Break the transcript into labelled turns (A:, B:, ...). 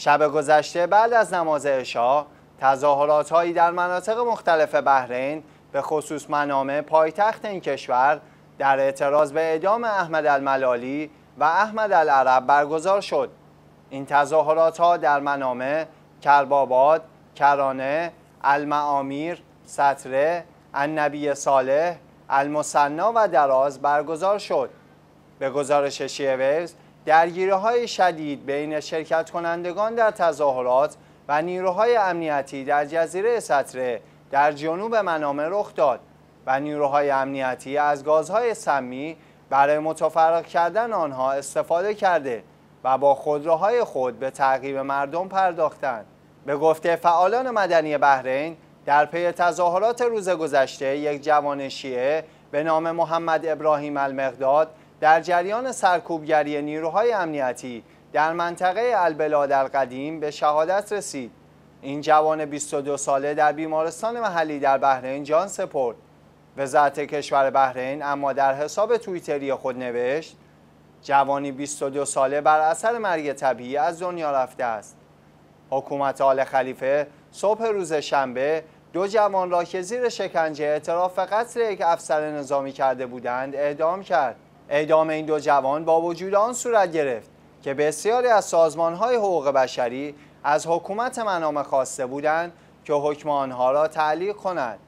A: شب گذشته بعد از نماز عشا تظاهرات در مناطق مختلف بحرین به خصوص منامه پایتخت این کشور در اعتراض به اعدام احمد الملالی و احمد العرب برگزار شد این تظاهرات ها در منامه کرباباد کرانه المعامیر سطره النبی صالح المصنا و دراز برگزار شد به گزارش شیعه درگیری های شدید بین شرکت کنندگان در تظاهرات و نیروهای امنیتی در جزیره سطره در جنوب منامه رخ داد و نیروهای امنیتی از گازهای سمی برای متفرق کردن آنها استفاده کرده و با خودروهای خود به تعقیب مردم پرداختند. به گفته فعالان مدنی بحرین در پی تظاهرات روز گذشته یک جوان شیعه به نام محمد ابراهیم المقداد در جریان سرکوبگری نیروهای امنیتی در منطقه البلاد القدیم به شهادت رسید این جوان 22 ساله در بیمارستان محلی در بحرین جان سپرد وزارت کشور بحرین اما در حساب تویتری خود نوشت جوانی 22 ساله بر اثر مرگ طبیعی از دنیا رفته است حکومت آل خلیفه صبح روز شنبه دو جوان را که زیر شکنجه اعتراف قتل یک افسر نظامی کرده بودند اعدام کرد اعدام این دو جوان با وجود آن صورت گرفت که بسیاری از سازمانهای حقوق بشری از حکومت منامه خواسته بودند که حکم آنها را تعلیق کند.